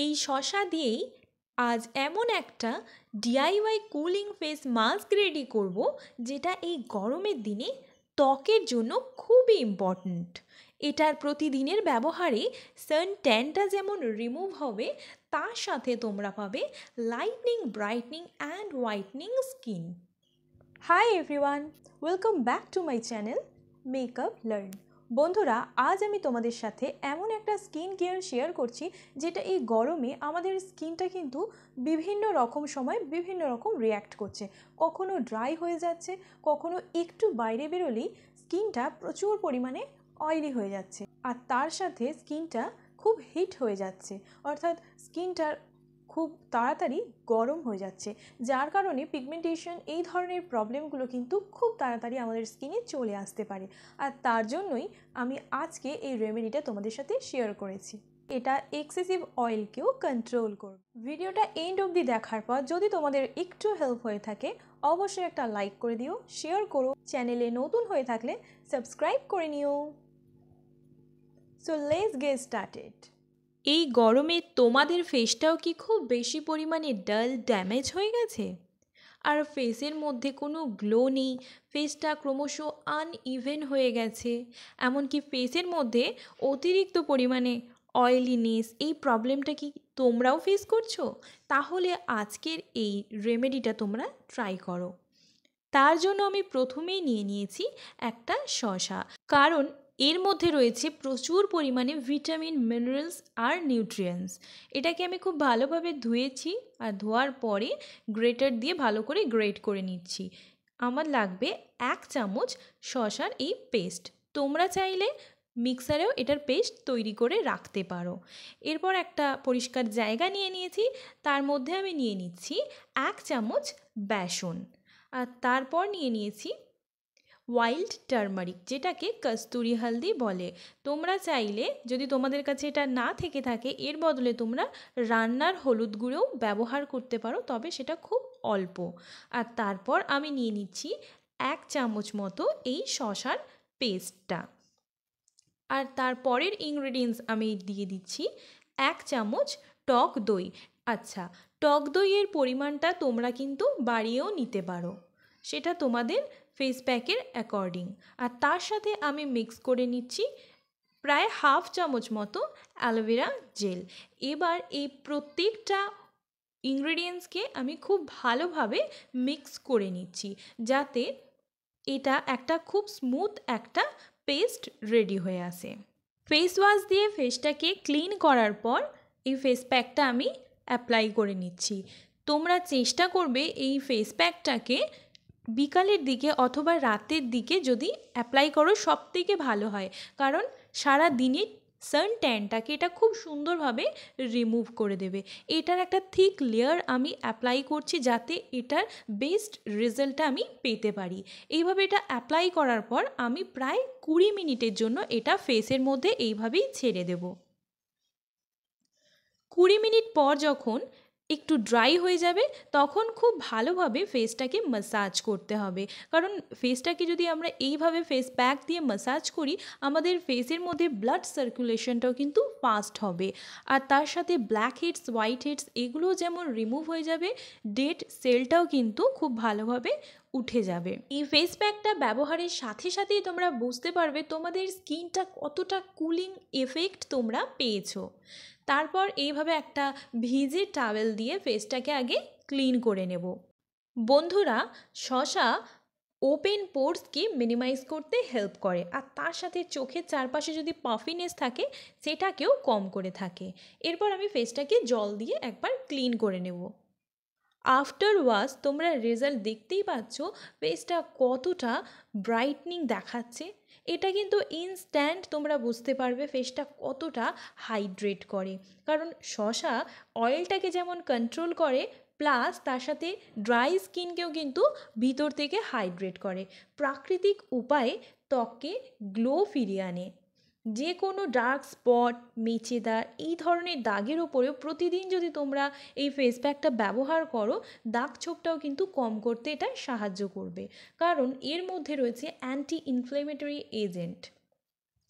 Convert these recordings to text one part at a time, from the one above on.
এই শশা দিয়েই আজ এমন একটা DIY cooling face mask ready করব যেটা এই গরমের দিনে ত্বকের জন্য খুবই ইম্পর্ট্যান্ট এটার প্রতিদিনের ব্যবহারে সান ট্যানটা যেমন রিমুভ হবে তার সাথে তোমরা পাবে lightening brightening and whitening skin hi everyone welcome back to my channel makeup learn বন্ধুরা আজ আমি তোমাদের সাথে এমন একটা স্কিন কেয়ার শেয়ার করছি যেটা এই গরমে আমাদের স্কিনটা কিন্তু বিভিন্ন রকম সময় বিভিন্ন রকম রিয়্যাক্ট করছে কখনো ড্রাই হয়ে যাচ্ছে কখনো একটু বাইরে বেরোলেই স্কিনটা প্রচুর পরিমাণে অয়েলি হয়ে যাচ্ছে আর তার সাথে স্কিনটা খুব হিট হয়ে যাচ্ছে অর্থাৎ স্কিনটার খুব তাড়াতাড়ি গরম হয়ে যাচ্ছে যার কারণে পিগমেন্টেশন এই ধরনের প্রবলেমগুলো কিন্তু খুব তাড়াতাড়ি আমাদের স্কিনে চলে আসতে পারে আর তার জন্যই আমি আজকে এই রেমেডিটা তোমাদের সাথে শেয়ার করেছি এটা এক্সেসিভ অয়েলকেও কন্ট্রোল করবে ভিডিওটা এন্ড অবধি দেখার পর যদি তোমাদের একটু হেল্প হয়ে থাকে অবশ্যই একটা লাইক করে দিও শেয়ার করো চ্যানেলে নতুন হয়ে থাকলে সাবস্ক্রাইব করে নিও সো লেস গে স্টার্টেড এই গরমে তোমাদের ফেসটাও কি খুব বেশি পরিমাণে ডাল ড্যামেজ হয়ে গেছে আর ফেসের মধ্যে কোনো গ্লো নেই ফেসটা ক্রমশ আনইভেন হয়ে গেছে এমনকি ফেসের মধ্যে অতিরিক্ত পরিমাণে অয়েলিনেস এই প্রবলেমটা কি তোমরাও ফেস করছো তাহলে আজকের এই রেমেডিটা তোমরা ট্রাই করো তার জন্য আমি প্রথমেই নিয়ে নিয়েছি একটা শশা কারণ এর মধ্যে রয়েছে প্রচুর পরিমাণে ভিটামিন মিনারেলস আর নিউট্রিয়েন্টস এটাকে আমি খুব ভালোভাবে ধুয়েছি আর ধোয়ার পরে গ্রেটার দিয়ে ভালো করে গ্রেট করে নিচ্ছি আমার লাগবে এক চামচ শশার এই পেস্ট তোমরা চাইলে মিক্সারেও এটার পেস্ট তৈরি করে রাখতে পারো এরপর একটা পরিষ্কার জায়গা নিয়ে নিয়েছি তার মধ্যে আমি নিয়ে নিচ্ছি এক চামচ বেসন আর তারপর নিয়ে নিয়েছি ওয়াইল্ড টার্মারিক যেটাকে কস্তুরি হালদি বলে তোমরা চাইলে যদি তোমাদের কাছে এটা না থেকে থাকে এর বদলে তোমরা রান্নার হলুদ গুঁড়োও ব্যবহার করতে পারো তবে সেটা খুব অল্প আর তারপর আমি নিয়ে নিচ্ছি এক চামচ মতো এই শশার পেস্টটা আর তারপরের ইনগ্রিডিয়েন্টস আমি দিয়ে দিচ্ছি এক চামচ টক দই আচ্ছা টক দইয়ের পরিমাণটা তোমরা কিন্তু বাড়িয়েও নিতে পারো সেটা তোমাদের ফেস প্যাকের অ্যাকর্ডিং আর তার সাথে আমি মিক্স করে নিচ্ছি প্রায় হাফ চামচ মতো অ্যালোভেরা জেল এবার এই প্রত্যেকটা ইনগ্রিডিয়েন্টসকে আমি খুব ভালোভাবে মিক্স করে নিচ্ছি যাতে এটা একটা খুব স্মুথ একটা পেস্ট রেডি হয়ে আসে ফেস ওয়াশ দিয়ে ফেসটাকে ক্লিন করার পর এই ফেস প্যাকটা আমি অ্যাপ্লাই করে নিচ্ছি তোমরা চেষ্টা করবে এই ফেস প্যাকটাকে বিকালের দিকে অথবা রাতের দিকে যদি অ্যাপ্লাই করো সব থেকে ভালো হয় কারণ সারা দিনে সান ট্যানটাকে এটা খুব সুন্দরভাবে রিমুভ করে দেবে এটার একটা থিক লেয়ার আমি অ্যাপ্লাই করছি যাতে এটার বেস্ট রেজাল্টটা আমি পেতে পারি এইভাবে এটা অ্যাপ্লাই করার পর আমি প্রায় কুড়ি মিনিটের জন্য এটা ফেসের মধ্যে এইভাবেই ছেড়ে দেব কুড়ি মিনিট পর যখন একটু ড্রাই হয়ে যাবে তখন খুব ভালোভাবে ফেসটাকে মাসাজ করতে হবে কারণ ফেসটাকে যদি আমরা এইভাবে ফেস প্যাক দিয়ে মাসাজ করি আমাদের ফেসের মধ্যে ব্লাড সার্কুলেশনটাও কিন্তু ফাস্ট হবে আর তার সাথে ব্ল্যাক হেডস হোয়াইট হেডস এগুলো যেমন রিমুভ হয়ে যাবে ডেড সেলটাও কিন্তু খুব ভালোভাবে উঠে যাবে এই ফেস প্যাকটা ব্যবহারের সাথে সাথেই তোমরা বুঝতে পারবে তোমাদের স্কিনটা কতটা কুলিং এফেক্ট তোমরা পেয়েছো তারপর এইভাবে একটা ভিজে টাওয়েল দিয়ে ফেসটাকে আগে ক্লিন করে নেব বন্ধুরা শশা ওপেন পোর্সকে মিনিমাইজ করতে হেল্প করে আর তার সাথে চোখের চারপাশে যদি পাফিনেস থাকে সেটাকেও কম করে থাকে এরপর আমি ফেসটাকে জল দিয়ে একবার ক্লিন করে নেব আফটার ওয়াজ তোমরা রেজাল্ট দেখতেই পাচ্ছ ফেসটা কতটা ব্রাইটনিং দেখাচ্ছে এটা কিন্তু ইনস্ট্যান্ট তোমরা বুঝতে পারবে ফেসটা কতটা হাইড্রেট করে কারণ শশা অয়েলটাকে যেমন কন্ট্রোল করে প্লাস তার সাথে ড্রাই স্কিনকেও কিন্তু ভিতর থেকে হাইড্রেট করে প্রাকৃতিক উপায়ে ত্বককে গ্লো ফিরিয়ে আনে যে কোনো ডার্ক স্পট মেচেদা এই ধরনের দাগের ওপরেও প্রতিদিন যদি তোমরা এই ফেস প্যাকটা ব্যবহার করো দাগ ছোপটাও কিন্তু কম করতে এটা সাহায্য করবে কারণ এর মধ্যে রয়েছে অ্যান্টি ইনফ্লেমেটরি এজেন্ট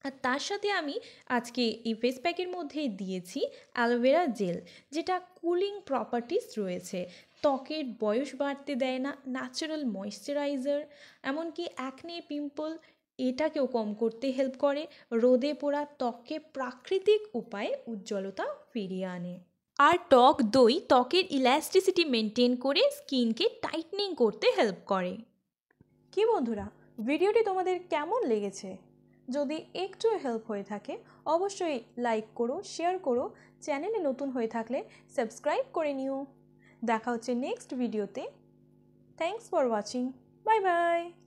আর তার সাথে আমি আজকে এই ফেস প্যাকের মধ্যে দিয়েছি অ্যালোভেরা জেল যেটা কুলিং প্রপার্টিস রয়েছে ত্বকের বয়স বাড়তে দেয় না ন্যাচারাল ময়শ্চারাইজার এমনকি অ্যাকনে পিম্পল এটাকেও কম করতে হেল্প করে রোদে পোড়া ত্বককে প্রাকৃতিক উপায়ে উজ্জ্বলতা ফিরিয়ে আনে আর টক দই ত্বকের ইলাস্টিসিটি মেনটেন করে স্কিনকে টাইটনিং করতে হেল্প করে কি বন্ধুরা ভিডিওটি তোমাদের কেমন লেগেছে যদি একটু হেল্প হয়ে থাকে অবশ্যই লাইক করো শেয়ার করো চ্যানেলে নতুন হয়ে থাকলে সাবস্ক্রাইব করে নিও দেখা হচ্ছে নেক্সট ভিডিওতে thanks for watching bye by